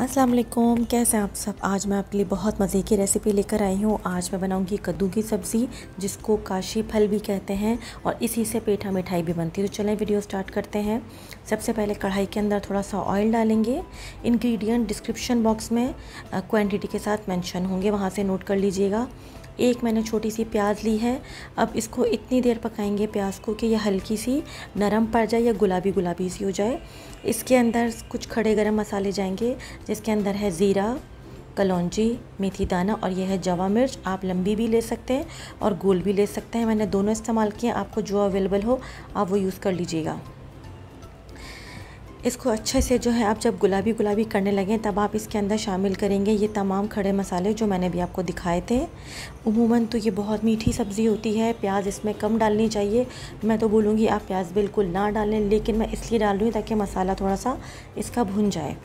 अस्सलाम वालेकुम कैसे हैं आप सब आज मैं आपके लिए बहुत मज़े की रेसिपी लेकर आई हूँ आज मैं बनाऊँगी कद्दू की सब्ज़ी जिसको काशी फल भी कहते हैं और इसी से पेठा मिठाई भी बनती है तो चलें वीडियो स्टार्ट करते हैं सबसे पहले कढ़ाई के अंदर थोड़ा सा ऑयल डालेंगे इंग्रेडिएंट डिस्क्रिप्शन बॉक्स में क्वान्टिटी के साथ मैंशन होंगे वहाँ से नोट कर लीजिएगा एक मैंने छोटी सी प्याज ली है अब इसको इतनी देर पकाएंगे प्याज को कि यह हल्की सी नरम पड़ जाए या गुलाबी गुलाबी सी हो जाए इसके अंदर कुछ खड़े गरम मसाले जाएंगे जिसके अंदर है ज़ीरा कलौजी मेथी दाना और यह है जवा मिर्च आप लंबी भी ले सकते हैं और गोल भी ले सकते हैं मैंने दोनों इस्तेमाल किए आपको जो अवेलेबल हो आप वो यूज़ कर लीजिएगा इसको अच्छे से जो है आप जब गुलाबी गुलाबी करने लगें तब आप इसके अंदर शामिल करेंगे ये तमाम खड़े मसाले जो मैंने भी आपको दिखाए थे उमूमन तो ये बहुत मीठी सब्ज़ी होती है प्याज इसमें कम डालनी चाहिए मैं तो बोलूँगी आप प्याज बिल्कुल ना डालें लेकिन मैं इसलिए डाल रही हूँ ताकि मसाला थोड़ा सा इसका भुन जाए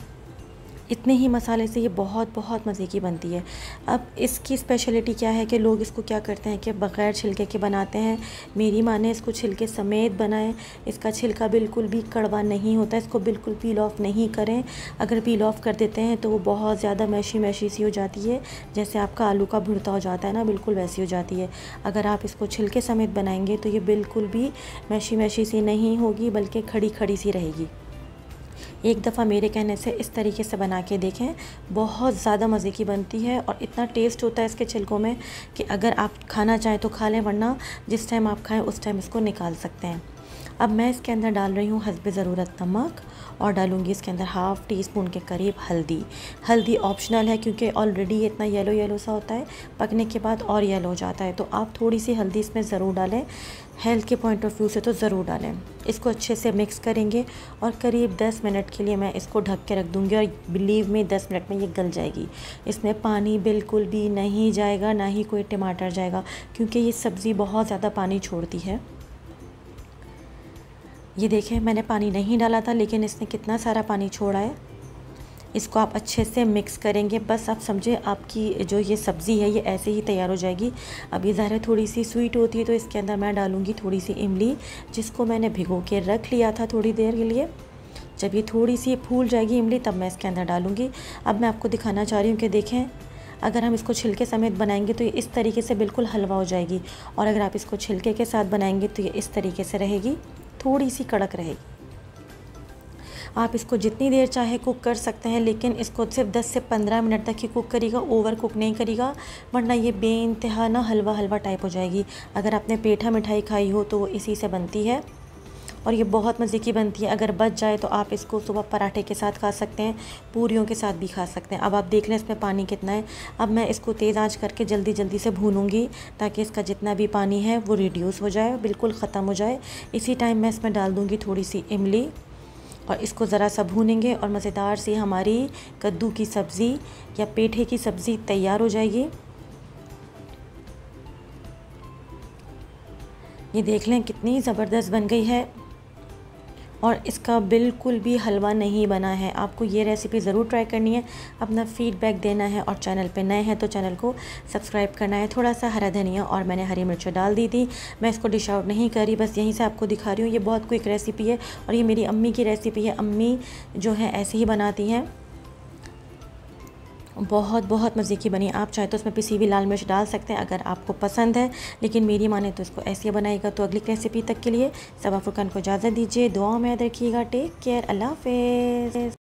इतने ही मसाले से ये बहुत बहुत मज़े की बनती है अब इसकी स्पेशलिटी क्या है कि लोग इसको क्या करते हैं कि बग़ैर छिलके के बनाते हैं मेरी माँ ने इसको छिलके समेत बनाए इसका छिलका बिल्कुल भी कड़वा नहीं होता इसको बिल्कुल पील ऑफ नहीं करें अगर पील ऑफ कर देते हैं तो वो बहुत ज़्यादा मैशी मैशी सी हो जाती है जैसे आपका आलू का भुड़ता हो जाता है ना बिल्कुल वैसी हो जाती है अगर आप इसको छिलके समेत बनाएंगे तो ये बिल्कुल भी मैशी मैशी सी नहीं होगी बल्कि खड़ी खड़ी सी रहेगी एक दफ़ा मेरे कहने से इस तरीके से बना के देखें बहुत ज़्यादा मज़े की बनती है और इतना टेस्ट होता है इसके छिलकों में कि अगर आप खाना चाहें तो खा लें वरना जिस टाइम आप खाएं उस टाइम इसको निकाल सकते हैं अब मैं इसके अंदर डाल रही हूँ हसब ज़रूरत नमक और डालूँगी इसके अंदर हाफ़ टी स्पून के करीब हल्दी हल्दी ऑप्शनल है क्योंकि ऑलरेडी इतना येलो येलो सा होता है पकने के बाद और येलो हो जाता है तो आप थोड़ी सी हल्दी इसमें ज़रूर डालें हेल्थ के पॉइंट ऑफ व्यू से तो ज़रूर डालें इसको अच्छे से मिक्स करेंगे और करीब 10 मिनट के लिए मैं इसको ढक के रख दूँगी और बिलीव में 10 मिनट में ये गल जाएगी इसमें पानी बिल्कुल भी नहीं जाएगा ना ही कोई टमाटर जाएगा क्योंकि ये सब्ज़ी बहुत ज़्यादा पानी छोड़ती है ये देखें मैंने पानी नहीं डाला था लेकिन इसने कितना सारा पानी छोड़ा है इसको आप अच्छे से मिक्स करेंगे बस आप समझे आपकी जो ये सब्ज़ी है ये ऐसे ही तैयार हो जाएगी अब ये ज़ाहिर थोड़ी सी स्वीट होती है तो इसके अंदर मैं डालूँगी थोड़ी सी इमली जिसको मैंने भिगो के रख लिया था थोड़ी देर के लिए जब ये थोड़ी सी फूल जाएगी इमली तब मैं इसके अंदर डालूँगी अब मैं आपको दिखाना चाह रही हूँ कि देखें अगर हम इसको छिलके समेत बनाएंगे तो ये इस तरीके से बिल्कुल हलवा हो जाएगी और अगर आप इसको छिलके के साथ बनाएंगे तो ये इस तरीके से रहेगी थोड़ी सी कड़क रहेगी आप इसको जितनी देर चाहे कुक कर सकते हैं लेकिन इसको सिर्फ 10 से 15 मिनट तक ही कुक करिएगा ओवर कुक नहीं करिएगा वरना ये बे इंतहा ना हलवा हलवा टाइप हो जाएगी अगर आपने पेठा मिठाई खाई हो तो वो इसी से बनती है और ये बहुत मज़े की बनती है अगर बच जाए तो आप इसको सुबह पराठे के साथ खा सकते हैं पूरियों के साथ भी खा सकते हैं अब आप देख लें इसमें पानी कितना है अब मैं इसको तेज़ आँच करके जल्दी जल्दी से भूनूंगी ताकि इसका जितना भी पानी है वो रिड्यूस हो जाए बिल्कुल ख़त्म हो जाए इसी टाइम मैं इसमें डाल दूँगी थोड़ी सी इमली और इसको ज़रा सा भूनेंगे और मज़ेदार सी हमारी कद्दू की सब्ज़ी या पेठे की सब्ज़ी तैयार हो जाएगी ये देख लें कितनी ज़बरदस्त बन गई है और इसका बिल्कुल भी हलवा नहीं बना है आपको ये रेसिपी ज़रूर ट्राई करनी है अपना फीडबैक देना है और चैनल पे नए हैं तो चैनल को सब्सक्राइब करना है थोड़ा सा हरा धनिया और मैंने हरी मिर्च डाल दी थी मैं इसको डिश आउट नहीं करी बस यहीं से आपको दिखा रही हूँ ये बहुत क्विक रेसिपी है और ये मेरी अम्मी की रेसिपी है अम्मी जो है ऐसे ही बनाती हैं बहुत बहुत मज़े की बनी आप चाहे तो उसमें पिसी हुई लाल मिर्च डाल सकते हैं अगर आपको पसंद है लेकिन मेरी माने तो इसको ऐसे बनाएगा तो अगली रेसिपी तक के लिए सबा फुरकान को इजाज़त दीजिए दुआ में याद रखिएगा टेक केयर अल्लाह हाफिज़